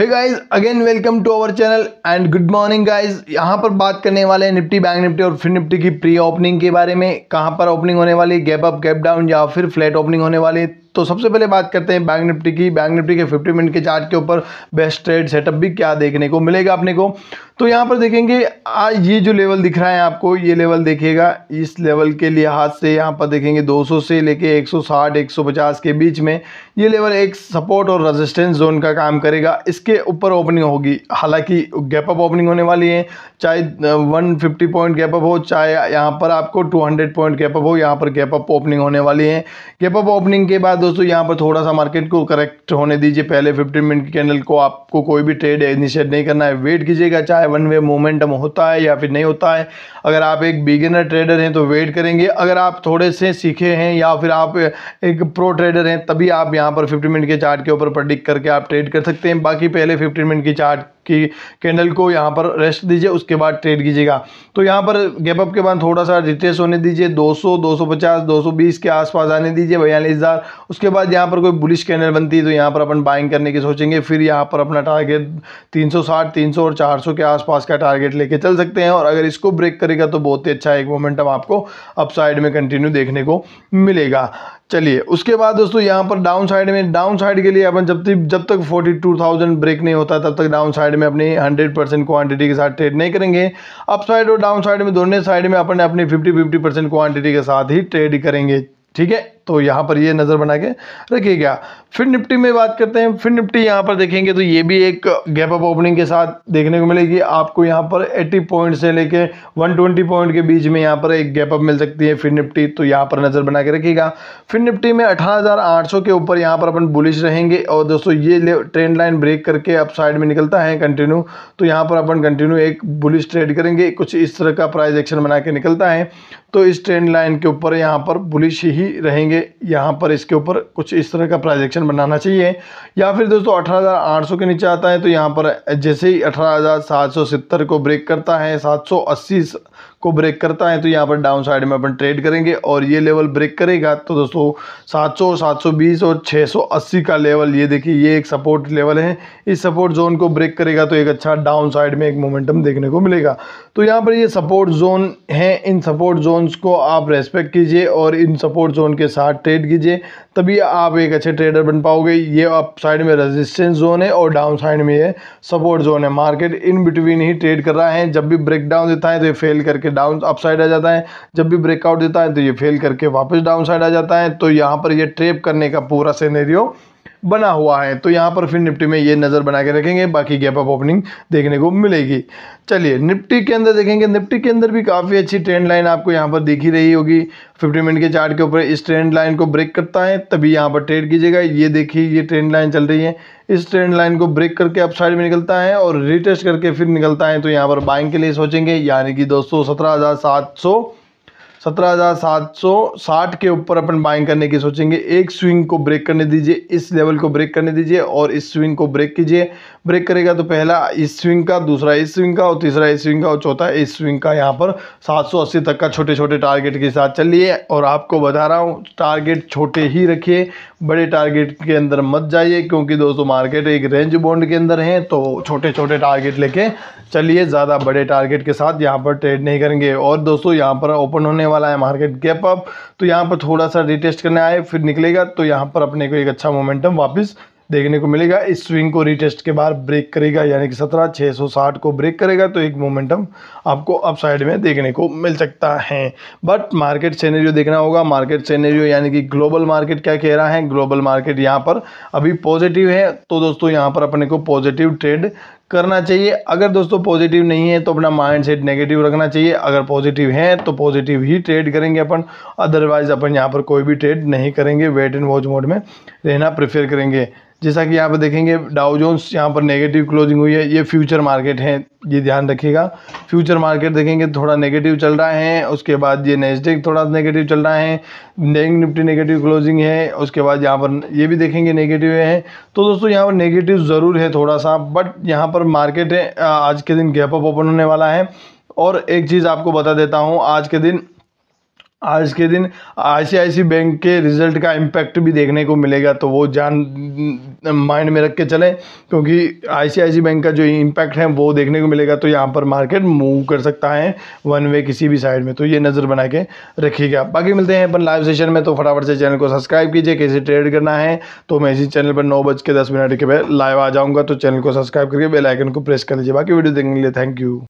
hey guys again welcome to our channel and good morning guys यहाँ पर बात करने वाले हैं निफ्टी बैंक निफ्टी और फिर निफ्टी की प्री ओपनिंग के बारे में कहाँ पर ओपनिंग होने वाली गैप अप गैप डाउन या फिर फ्लैट ओपनिंग होने वाली तो सबसे पहले बात करते हैं बैंक निफ्टी की बैंक निफ्टी के 50 मिनट के चार्ट के ऊपर बेस्ट ट्रेड सेटअप भी क्या देखने को मिलेगा अपने को तो यहाँ पर देखेंगे आज ये जो लेवल दिख रहा है आपको ये लेवल देखिएगा इस लेवल के लिहाज से यहाँ पर देखेंगे 200 से लेके 160 150 के बीच में ये लेवल एक सपोर्ट और रेजिस्टेंस जोन का काम करेगा इसके ऊपर ओपनिंग होगी हालांकि गैप अप ओपनिंग होने वाली है चाहे 150 पॉइंट गैप अप हो चाहे यहाँ पर आपको 200 पॉइंट गैप अप हो यहाँ पर गैप अप ओपनिंग होने वाली है गैप अप ओपनिंग के बाद दोस्तों यहाँ पर थोड़ा सा मार्केट को करेक्ट होने दीजिए पहले 15 मिनट की कैंडल को आपको कोई भी ट्रेड इनिशिएट नहीं करना है वेट कीजिएगा चाहे वन वे मोमेंटम होता है या फिर नहीं होता है अगर आप एक बिगिनर ट्रेडर हैं तो वेट करेंगे अगर आप थोड़े से सीखे हैं या फिर आप एक प्रो ट्रेडर हैं तभी आप यहाँ पर फिफ्टी मिनट के चार्ट के ऊपर प्रडिक्ट करके आप ट्रेड कर सकते हैं बाकी पहले फिफ्टीन मिनट की चार्ट की कैंडल को यहाँ पर रेस्ट दीजिए उसके बाद ट्रेड कीजिएगा तो यहाँ पर गैपअप के बाद थोड़ा सा रिट्रेस होने दीजिए 200 250 220 के आसपास आने दीजिए बयालीस हज़ार उसके बाद यहाँ पर कोई बुलिश कैंडल बनती है तो यहाँ पर अपन बाइंग करने की सोचेंगे फिर यहाँ पर अपना टारगेट 360 300 और 400 के आसपास का टारगेट लेके चल सकते हैं और अगर इसको ब्रेक करेगा तो बहुत ही अच्छा एक मोमेंटम आपको अपसाइड में कंटिन्यू देखने को मिलेगा चलिए उसके बाद दोस्तों यहाँ पर डाउन साइड में डाउन साइड के लिए अपन जब तक जब तक 42,000 ब्रेक नहीं होता तब तक डाउन साइड में अपनी 100 परसेंट क्वान्टिटी के साथ ट्रेड नहीं करेंगे अप साइड और डाउन साइड में दोनों साइड में अपन अपनी 50 50 परसेंट क्वान्टिटी के साथ ही ट्रेड करेंगे ठीक है तो यहाँ पर ये नज़र बना के रखिएगा फिर निफ्टी में बात करते हैं फिर निफ्टी यहाँ पर देखेंगे तो ये भी एक गैप अप ओपनिंग के साथ देखने को मिलेगी आपको यहाँ पर 80 पॉइंट से लेके 120 पॉइंट के बीच में यहाँ पर एक गैप अप मिल सकती है फिर निफ्टी तो यहाँ पर नज़र बना के रखिएगा फिर निफ्टी में अठारह के ऊपर यहाँ पर अपन बुलिश रहेंगे और दोस्तों ये ट्रेंड लाइन ब्रेक करके अप साइड में निकलता है कंटिन्यू तो यहाँ पर अपन कंटिन्यू एक बुलिश ट्रेड करेंगे कुछ इस तरह का प्राइज एक्शन बना के निकलता है तो इस ट्रेंड लाइन के ऊपर यहाँ पर बुलिश ही रहेंगे करेंगे यहाँ पर इसके ऊपर कुछ इस तरह का प्राइजेक्शन बनाना चाहिए या फिर दोस्तों अठारह के नीचे आता है तो यहाँ पर जैसे ही अठारह को ब्रेक करता है सात को ब्रेक करता है तो यहाँ पर डाउन साइड में अपन ट्रेड करेंगे और ये लेवल ब्रेक करेगा तो दोस्तों 700 720 और 680 का लेवल ये देखिए ये एक सपोर्ट लेवल है इस सपोर्ट जोन को ब्रेक करेगा तो एक अच्छा डाउन साइड में एक मोमेंटम देखने को मिलेगा तो यहाँ पर ये सपोर्ट जोन है इन सपोर्ट जोन्स को आप रेस्पेक्ट कीजिए और इन सपोर्ट जोन के साथ ट्रेड कीजिए तभी आप एक अच्छे ट्रेडर बन पाओगे ये अप साइड में रेजिस्टेंस जोन है और डाउन साइड में ये सपोर्ट जोन है मार्केट इन बिटवीन ही ट्रेड कर रहा है जब भी ब्रेकडाउन देता है तो ये फेल करके डाउन अपसाइड आ जाता है जब भी ब्रेकआउट देता है तो ये फेल करके वापस डाउन साइड आ जाता है तो यहाँ पर ये ट्रेप करने का पूरा सीनेरियो बना हुआ है तो यहाँ पर फिर निफ्टी में ये नज़र बना के रखेंगे बाकी गैप अप ओपनिंग देखने को मिलेगी चलिए निफ्टी के अंदर देखेंगे निफ्टी के अंदर भी काफ़ी अच्छी ट्रेंड लाइन आपको यहाँ पर देखी रही होगी फिफ्टी मिनट के चार्ट के ऊपर इस ट्रेंड लाइन को ब्रेक करता है तभी यहाँ पर ट्रेड कीजिएगा ये देखिए ये ट्रेंड लाइन चल रही है इस ट्रेंड लाइन को ब्रेक करके अप साइड में निकलता है और रिटेस्ट करके फिर निकलता है तो यहाँ पर बाइंग के लिए सोचेंगे यानी कि दोस्तों सत्रह हज़ार सात सौ सत्रह हज़ार सात सौ साठ के ऊपर अपन बाइंग करने की सोचेंगे एक स्विंग को ब्रेक करने दीजिए इस लेवल को ब्रेक करने दीजिए और इस स्विंग को ब्रेक कीजिए ब्रेक करेगा तो पहला इस स्विंग का दूसरा इस स्विंग का और तीसरा इस स्विंग का और चौथा इस स्विंग का यहाँ पर 780 तक का छोटे छोटे टारगेट के साथ चलिए और आपको बता रहा हूँ टारगेट छोटे ही रखिए बड़े टारगेट के अंदर मत जाइए क्योंकि दोस्तों मार्केट एक रेंज बॉन्ड के अंदर है तो छोटे छोटे टारगेट लेके चलिए ज़्यादा बड़े टारगेट के साथ यहाँ पर ट्रेड नहीं करेंगे और दोस्तों यहाँ पर ओपन होने वाला है मार्केट गैप अप तो यहाँ पर थोड़ा सा रिटेस्ट करने आए फिर निकलेगा तो यहाँ पर अपने को एक अच्छा मोमेंटम वापस देखने को मिलेगा इस स्विंग को रिटेस्ट के बाद ब्रेक करेगा यानी कि सत्रह छः सौ साठ को ब्रेक करेगा तो एक मोमेंटम आपको अप साइड में देखने को मिल सकता है बट मार्केट सेनेरियो देखना होगा मार्केट सेनेरियो यानी कि ग्लोबल मार्केट क्या कह रहा है ग्लोबल मार्केट यहाँ पर अभी पॉजिटिव है तो दोस्तों यहाँ पर अपने को पॉजिटिव ट्रेड करना चाहिए अगर दोस्तों पॉजिटिव नहीं है तो अपना माइंड सेट नेगेटिव रखना चाहिए अगर पॉजिटिव है तो पॉजिटिव ही ट्रेड करेंगे अपन अदरवाइज अपन यहाँ पर कोई भी ट्रेड नहीं करेंगे वेट एंड वॉच मोड में रहना प्रेफर करेंगे जैसा कि यहाँ पर देखेंगे डाउजोन्स यहाँ पर नेगेटिव क्लोजिंग हुई है ये फ्यूचर मार्केट है ये ध्यान रखिएगा फ्यूचर मार्केट देखेंगे थोड़ा नेगेटिव चल रहा है उसके बाद ये नेस्डेक थोड़ा नेगेटिव चल रहा है बैंक निफ्टी नेगेटिव क्लोजिंग है उसके बाद यहाँ पर ये भी देखेंगे नेगेटिव है तो दोस्तों यहाँ पर नेगेटिव ज़रूर है थोड़ा सा बट यहाँ पर मार्केट आज के दिन गैप अप ओपन होने वाला है और एक चीज़ आपको बता देता हूँ आज के दिन आज के दिन आई बैंक के रिज़ल्ट का इम्पैक्ट भी देखने को मिलेगा तो वो जान माइंड में रख के चलें क्योंकि आई बैंक का जो इम्पैक्ट है वो देखने को मिलेगा तो यहाँ पर मार्केट मूव कर सकता है वन वे किसी भी साइड में तो ये नज़र बना के रखिएगा बाकी मिलते हैं अपन लाइव सेशन में तो फटाफट से चैनल को सब्सक्राइब कीजिए कैसे ट्रेड करना है तो मैं इसी चैनल पर नौ बज के दस मिनट के बाद लाइव आ जाऊँगा तो चैनल को सब्सक्राइब करके बेलाइकन को प्रेस कर लीजिए बाकी वीडियो देखने के लिए थैंक यू